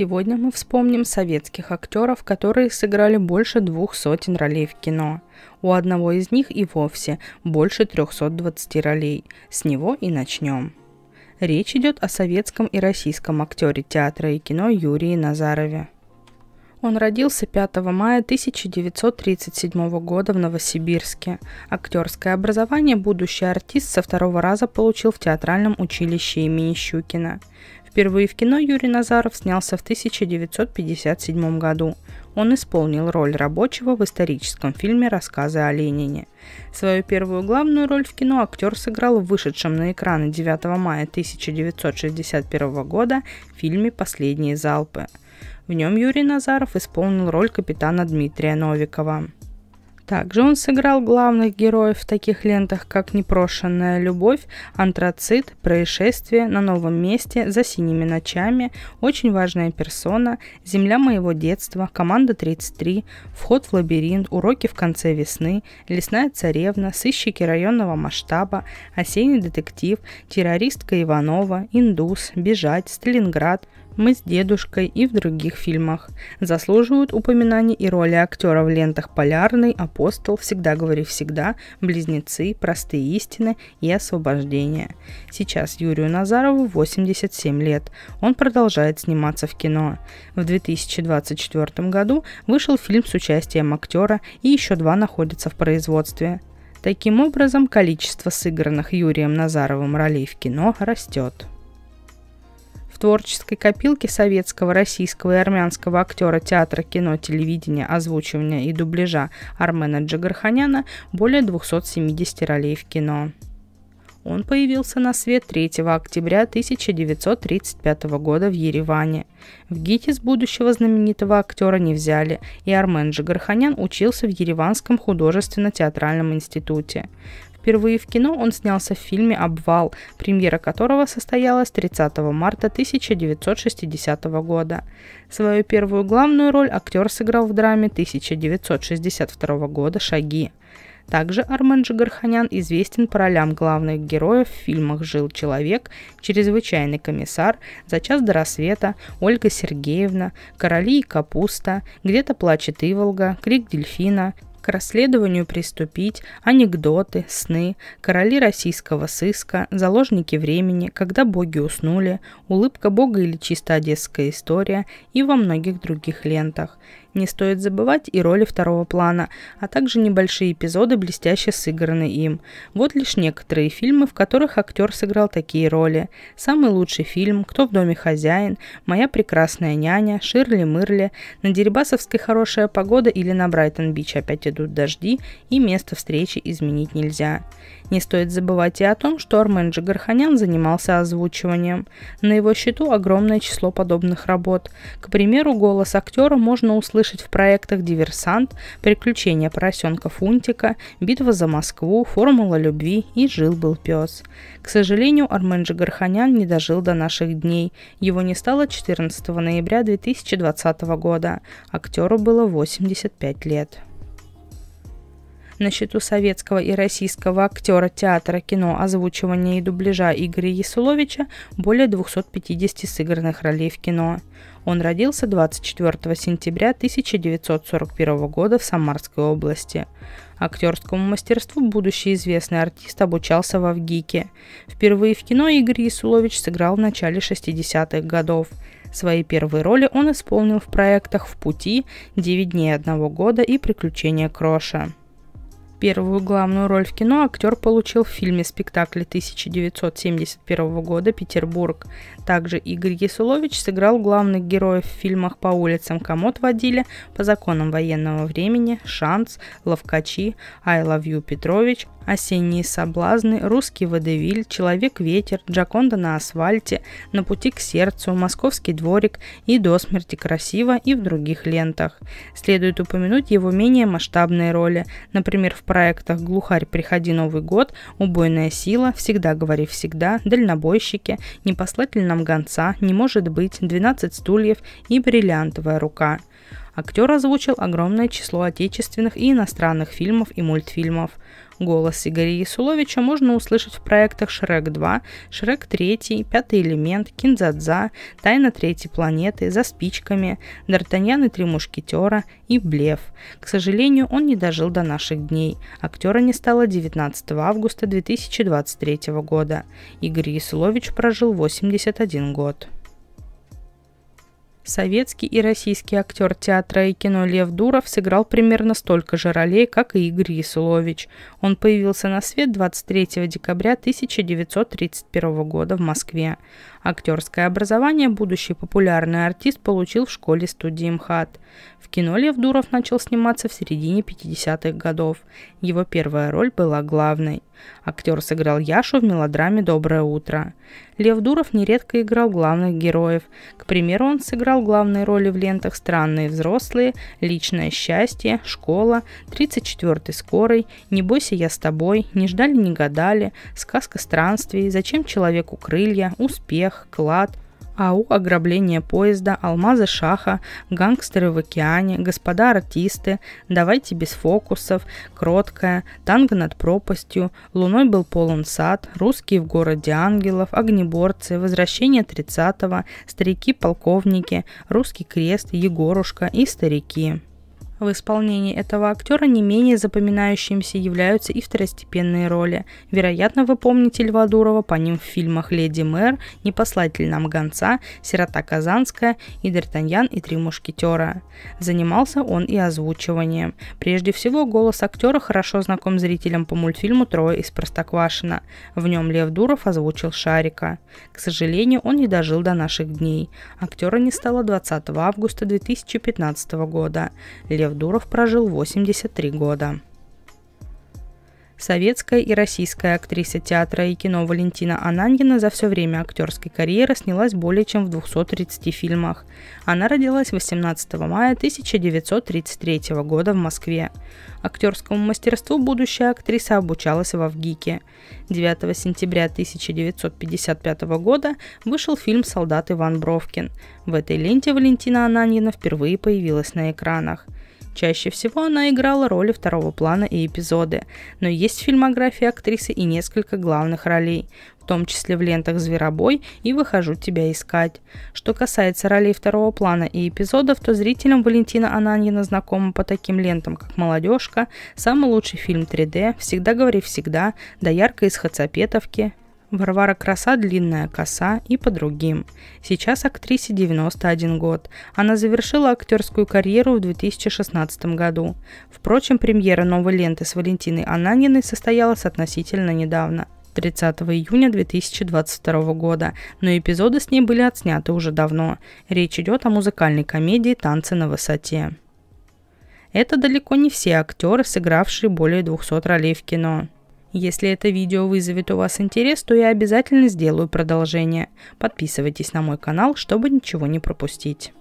Сегодня мы вспомним советских актеров, которые сыграли больше двух сотен ролей в кино. У одного из них и вовсе больше 320 ролей. С него и начнем. Речь идет о советском и российском актере театра и кино Юрии Назарове. Он родился 5 мая 1937 года в Новосибирске. Актерское образование будущий артист со второго раза получил в театральном училище имени Щукина. Впервые в кино Юрий Назаров снялся в 1957 году. Он исполнил роль рабочего в историческом фильме «Рассказы о Ленине». Свою первую главную роль в кино актер сыграл в вышедшем на экраны 9 мая 1961 года в фильме «Последние залпы». В нем Юрий Назаров исполнил роль капитана Дмитрия Новикова. Также он сыграл главных героев в таких лентах, как «Непрошенная любовь», «Антрацит», «Происшествие», «На новом месте», «За синими ночами», «Очень важная персона», «Земля моего детства», «Команда 33», «Вход в лабиринт», «Уроки в конце весны», «Лесная царевна», «Сыщики районного масштаба», «Осенний детектив», «Террористка Иванова», «Индус», «Бежать», «Сталинград», «Мы с дедушкой» и в других фильмах. Заслуживают упоминаний и роли актера в лентах «Полярный», «Апостол», «Всегда говори всегда», «Близнецы», «Простые истины» и «Освобождение». Сейчас Юрию Назарову 87 лет. Он продолжает сниматься в кино. В 2024 году вышел фильм с участием актера и еще два находятся в производстве. Таким образом, количество сыгранных Юрием Назаровым ролей в кино растет творческой копилке советского, российского и армянского актера театра, кино, телевидения, озвучивания и дубляжа Армена Джигарханяна более 270 ролей в кино. Он появился на свет 3 октября 1935 года в Ереване. В ГИТИС будущего знаменитого актера не взяли, и Армен Джигарханян учился в Ереванском художественно-театральном институте. Впервые в кино он снялся в фильме «Обвал», премьера которого состоялась 30 марта 1960 года. Свою первую главную роль актер сыграл в драме 1962 года «Шаги». Также Армен Джигарханян известен по ролям главных героев в фильмах «Жил человек», «Чрезвычайный комиссар», «За час до рассвета», «Ольга Сергеевна», «Короли и капуста», «Где-то плачет Иволга», «Крик дельфина», к расследованию приступить, анекдоты, сны, короли российского сыска, заложники времени, когда боги уснули, улыбка бога или чисто одесская история и во многих других лентах. Не стоит забывать и роли второго плана, а также небольшие эпизоды, блестяще сыграны им. Вот лишь некоторые фильмы, в которых актер сыграл такие роли. Самый лучший фильм «Кто в доме хозяин», «Моя прекрасная няня», «Ширли-мырли», «На Дерибасовской хорошая погода» или «На Брайтон-Бич опять идут дожди и место встречи изменить нельзя. Не стоит забывать и о том, что Армен Джигарханян занимался озвучиванием. На его счету огромное число подобных работ. К примеру, голос актера можно услышать в проектах «Диверсант», «Приключения поросенка Фунтика», «Битва за Москву», «Формула любви» и «Жил-был пес». К сожалению, Армен Джигарханян не дожил до наших дней. Его не стало 14 ноября 2020 года. Актеру было 85 лет на счету советского и российского актера театра, кино, озвучивания и дубляжа Игоря Ясуловича более 250 сыгранных ролей в кино. Он родился 24 сентября 1941 года в Самарской области. Актерскому мастерству будущий известный артист обучался в Авгике. Впервые в кино Игорь Ясулович сыграл в начале 60-х годов. Свои первые роли он исполнил в проектах «В пути», «Девять дней одного года» и «Приключения Кроша». Первую главную роль в кино актер получил в фильме спектакля 1971 года «Петербург». Также Игорь Ясулович сыграл главных героев в фильмах «По улицам комод водили», «По законам военного времени», «Шанс», «Ловкачи», «I love you, Петрович», «Осенние соблазны», «Русский водевиль», «Человек-ветер», «Джаконда на асфальте», «На пути к сердцу», «Московский дворик» и «До смерти красиво» и в других лентах. Следует упомянуть его менее масштабные роли, например, в проектах «Глухарь, приходи Новый год», «Убойная сила», «Всегда говори всегда», «Дальнобойщики», «Не послать ли нам гонца», «Не может быть», «12 стульев» и «Бриллиантовая рука». Актер озвучил огромное число отечественных и иностранных фильмов и мультфильмов. Голос Игоря Ясуловича можно услышать в проектах «Шрек 2», «Шрек 3», «Пятый элемент», «Кинзадза», «Тайна третьей планеты», «За спичками», «Д'Артаньян и три мушкетера» и «Блеф». К сожалению, он не дожил до наших дней. Актера не стало 19 августа 2023 года. Игорь Ясулович прожил 81 год. Советский и российский актер театра и кино Лев Дуров сыграл примерно столько же ролей, как и Игорь Ясулович. Он появился на свет 23 декабря 1931 года в Москве. Актерское образование будущий популярный артист получил в школе-студии МХАТ. В кино Левдуров начал сниматься в середине 50-х годов. Его первая роль была главной. Актер сыграл Яшу в мелодраме «Доброе утро». Лев Дуров нередко играл главных героев. К примеру, он сыграл главные роли в лентах «Странные взрослые», «Личное счастье», «Школа», «34-й скорой», «Не бойся, я с тобой», «Не ждали, не гадали», «Сказка странствий», «Зачем человеку крылья», «Успех», морях, клад, АУ «Ограбление поезда», «Алмазы шаха», «Гангстеры в океане», «Господа артисты», «Давайте без фокусов», «Кроткая», «Танго над пропастью», «Луной был полон сад», «Русские в городе ангелов», «Огнеборцы», «Возвращение 30-го», «Старики-полковники», «Русский крест», «Егорушка» и «Старики». В исполнении этого актера не менее запоминающимися являются и второстепенные роли. Вероятно, вы помните Льва Дурова по ним в фильмах «Леди Мэр», «Не послатель нам гонца», «Сирота Казанская» и «Д'Артаньян и три мушкетера». Занимался он и озвучиванием. Прежде всего, голос актера хорошо знаком зрителям по мультфильму «Трое из Простоквашина». В нем Лев Дуров озвучил Шарика. К сожалению, он не дожил до наших дней. Актера не стало 20 августа 2015 года. Лев Дуров прожил 83 года. Советская и российская актриса театра и кино Валентина Ананьина за все время актерской карьеры снялась более чем в 230 фильмах. Она родилась 18 мая 1933 года в Москве. Актерскому мастерству будущая актриса обучалась во ВГИКе. 9 сентября 1955 года вышел фильм «Солдат Иван Бровкин». В этой ленте Валентина Ананьина впервые появилась на экранах – Чаще всего она играла роли второго плана и эпизоды, но есть в фильмографии актрисы и несколько главных ролей, в том числе в лентах «Зверобой» и «Выхожу тебя искать». Что касается ролей второго плана и эпизодов, то зрителям Валентина Ананьина знакома по таким лентам, как «Молодежка», «Самый лучший фильм 3D», «Всегда говори всегда», «Доярка из Хацапетовки», Варвара Краса «Длинная коса» и по другим. Сейчас актрисе 91 год. Она завершила актерскую карьеру в 2016 году. Впрочем, премьера новой ленты с Валентиной Ананиной состоялась относительно недавно – 30 июня 2022 года, но эпизоды с ней были отсняты уже давно. Речь идет о музыкальной комедии «Танцы на высоте». Это далеко не все актеры, сыгравшие более 200 ролей в кино. Если это видео вызовет у вас интерес, то я обязательно сделаю продолжение. Подписывайтесь на мой канал, чтобы ничего не пропустить.